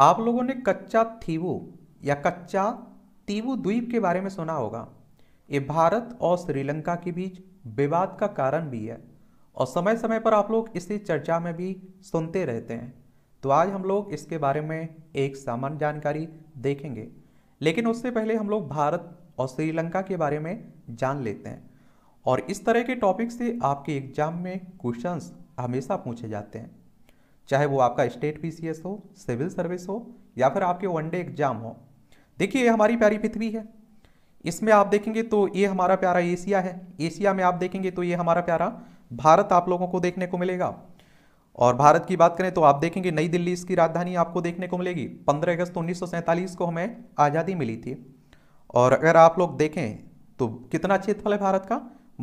आप लोगों ने कच्चा थीवू या कच्चा तीवू द्वीप के बारे में सुना होगा ये भारत और श्रीलंका के बीच विवाद का कारण भी है और समय समय पर आप लोग इसी चर्चा में भी सुनते रहते हैं तो आज हम लोग इसके बारे में एक सामान्य जानकारी देखेंगे लेकिन उससे पहले हम लोग भारत और श्रीलंका के बारे में जान लेते हैं और इस तरह के टॉपिक से आपके एग्जाम में क्वेश्चंस हमेशा पूछे जाते हैं चाहे वो आपका स्टेट पी हो सिविल सर्विस हो या फिर आपके वनडे एग्जाम हो देखिए ये हमारी प्यारी पृथ्वी है इसमें आप देखेंगे तो ये हमारा प्यारा एशिया है एशिया में आप देखेंगे तो ये हमारा प्यारा भारत आप लोगों को देखने को मिलेगा और भारत की बात करें तो आप देखेंगे नई दिल्ली इसकी राजधानी आपको देखने को मिलेगी 15 अगस्त उन्नीस को हमें आज़ादी मिली थी और अगर आप लोग देखें तो कितना क्षेत्रफल है भारत का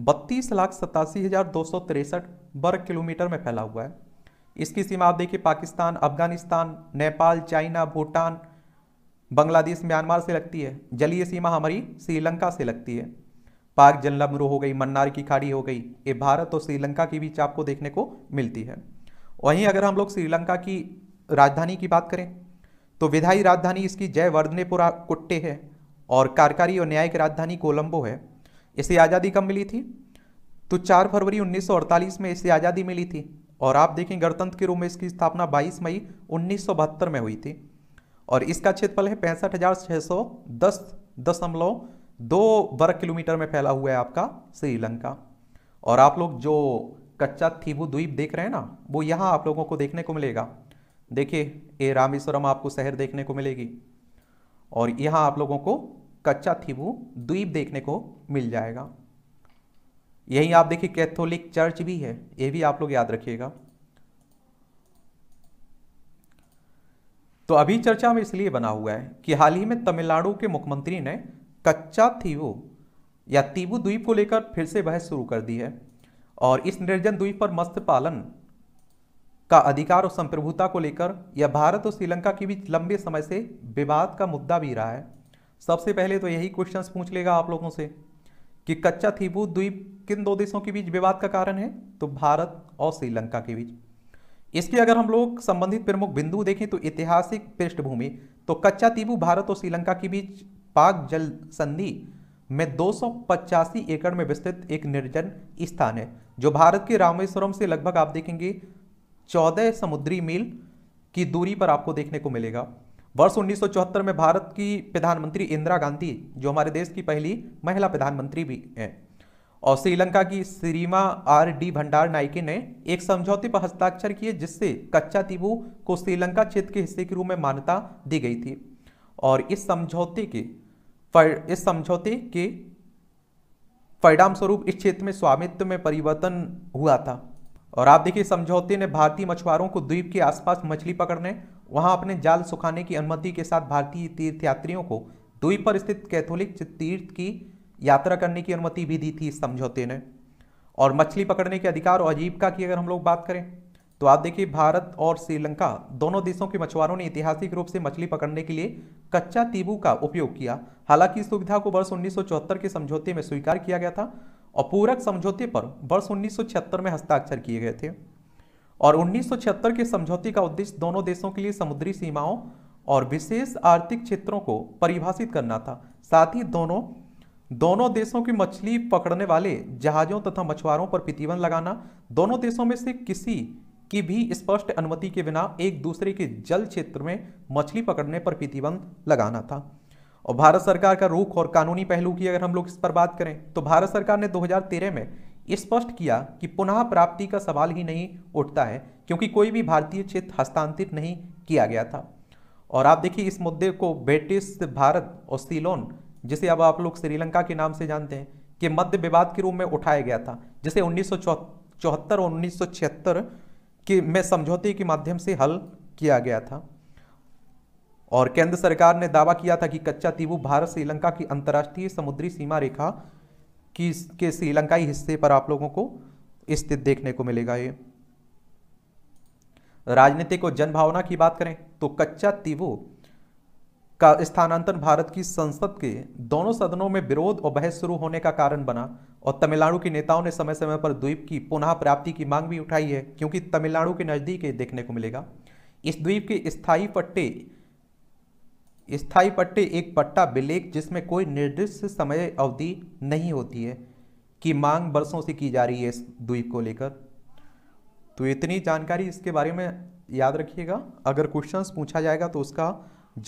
बत्तीस लाख सतासी हज़ार दो सौ तिरसठ वर्ग किलोमीटर में फैला हुआ है इसकी सीमा आप देखिए पाकिस्तान अफगानिस्तान नेपाल चाइना भूटान बांग्लादेश म्यांमार से लगती है जलीय सीमा हमारी श्रीलंका से लगती है पाक जलमरू हो गई मन्नार की खाड़ी हो गई ये भारत और श्रीलंका के बीच आपको देखने को मिलती है वहीं अगर हम लोग श्रीलंका की राजधानी की बात करें तो विधायी राजधानी इसकी जयवर्धनेपुरा कुट्टे है और कार्यकारी और न्यायिक राजधानी कोलंबो है इसे आज़ादी कब मिली थी तो 4 फरवरी 1948 में इसे आज़ादी मिली थी और आप देखें गणतंत्र के रूप में इसकी स्थापना 22 मई उन्नीस में हुई थी और इसका क्षेत्रफल है पैंसठ हजार सौ दस दशमलव दो वर्ग किलोमीटर में फैला हुआ है आपका श्रीलंका और आप लोग जो कच्चा थीबू द्वीप देख रहे हैं ना वो यहाँ आप लोगों को देखने को मिलेगा देखिए ये रामेश्वरम आपको शहर देखने को मिलेगी और यहाँ आप लोगों को कच्चा थीबू द्वीप देखने को मिल जाएगा यहीं आप देखिए कैथोलिक चर्च भी है ये भी आप लोग याद रखिएगा तो अभी चर्चा में इसलिए बना हुआ है कि हाल ही में तमिलनाडु के मुख्यमंत्री ने कच्चा थीवो या तीबू द्वीप को लेकर फिर से बहस शुरू कर दी है और इस निर्जन द्वीप पर मत्स्य पालन का अधिकार और संप्रभुता को लेकर यह भारत और श्रीलंका के बीच लंबे समय से विवाद का मुद्दा भी रहा है सबसे पहले तो यही क्वेश्चंस पूछ लेगा आप लोगों से कि कच्चा थीबू द्वीप किन दो देशों के बीच विवाद का कारण है तो भारत और श्रीलंका के बीच इसके अगर हम लोग संबंधित प्रमुख बिंदु देखें तो ऐतिहासिक पृष्ठभूमि तो कच्चा तीबू भारत और श्रीलंका के बीच पाक जल संधि में दो एकड़ में विस्तृत एक निर्जन स्थान है जो भारत के रामेश्वरम से लगभग आप देखेंगे चौदह समुद्री मील की दूरी पर आपको देखने को मिलेगा वर्ष 1974 में भारत की प्रधानमंत्री इंदिरा गांधी जो हमारे देश की पहली महिला प्रधानमंत्री भी हैं और श्रीलंका की Sirima R D Bandaranaike ने एक समझौते पर हस्ताक्षर किए जिससे कच्चा तिबू को श्रीलंका क्षेत्र के हिस्से के रूप में मान्यता दी गई थी और इस समझौते के इस समझौते के परिणाम स्वरूप इस क्षेत्र में स्वामित्व में परिवर्तन हुआ था और आप देखिए समझौते ने भारतीय मछुआरों को द्वीप के आसपास मछली पकड़ने वहां अपने जाल सुखाने की अनुमति के साथ भारतीय तीर्थयात्रियों को द्वीप पर स्थित कैथोलिक तीर्थ की यात्रा करने की अनुमति भी दी थी इस समझौते ने और मछली पकड़ने के अधिकार और का की अगर हम लोग बात करें तो आप देखिए भारत और श्रीलंका दोनों देशों के मछुआरों ने ऐतिहासिक रूप से मछली पकड़ने के लिए कच्चा तीबू का उपयोग किया हालांकि इस सुविधा को वर्ष उन्नीस के समझौते में स्वीकार किया गया था और पूरक समझौते पर वर्ष उन्नीस में हस्ताक्षर किए गए थे और उन्नीस के समझौते का उद्देश्य दोनों देशों के लिए समुद्री सीमाओं और विशेष आर्थिक क्षेत्रों को परिभाषित करना था साथ ही दोनों दोनों देशों की मछली पकड़ने वाले जहाजों तथा मछुआरों पर प्रतिबंध लगाना दोनों देशों में से किसी की भी स्पष्ट अनुमति के बिना एक दूसरे के जल क्षेत्र में मछली पकड़ने पर प्रतिबंध लगाना था और भारत सरकार का रुख और कानूनी पहलू की अगर हम लोग इस पर बात करें तो भारत सरकार ने 2013 में स्पष्ट किया कि पुनः प्राप्ति का सवाल ही नहीं उठता है क्योंकि कोई भी भारतीय क्षेत्र हस्तांतरित नहीं किया गया था और आप देखिए इस मुद्दे को ब्रिटिश भारत और सीलोन जिसे अब आप लोग श्रीलंका के नाम से जानते हैं के मध्य विवाद के रूप में उठाया गया था जिसे उन्नीस और उन्नीस के में समझौते के माध्यम से हल किया गया था और केंद्र सरकार ने दावा किया था कि कच्चा तीबू भारत श्रीलंका की अंतर्राष्ट्रीय समुद्री सीमा रेखा की के श्रीलंकाई हिस्से पर आप लोगों को स्थित देखने को मिलेगा ये राजनीतिक और जनभावना की बात करें तो कच्चा तिवो का स्थानांतरण भारत की संसद के दोनों सदनों में विरोध और बहस शुरू होने का कारण बना और तमिलनाडु के नेताओं ने समय समय पर द्वीप की पुनः प्राप्ति की मांग भी उठाई है क्योंकि तमिलनाडु के नज़दीक देखने को मिलेगा इस द्वीप के स्थायी पट्टे स्थायी पट्टे एक पट्टा विलेख जिसमें कोई निर्दिष्ट समय अवधि नहीं होती है कि मांग बरसों से की जा रही है इस द्वीप को लेकर तो इतनी जानकारी इसके बारे में याद रखिएगा अगर क्वेश्चंस पूछा जाएगा तो उसका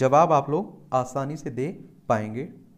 जवाब आप लोग आसानी से दे पाएंगे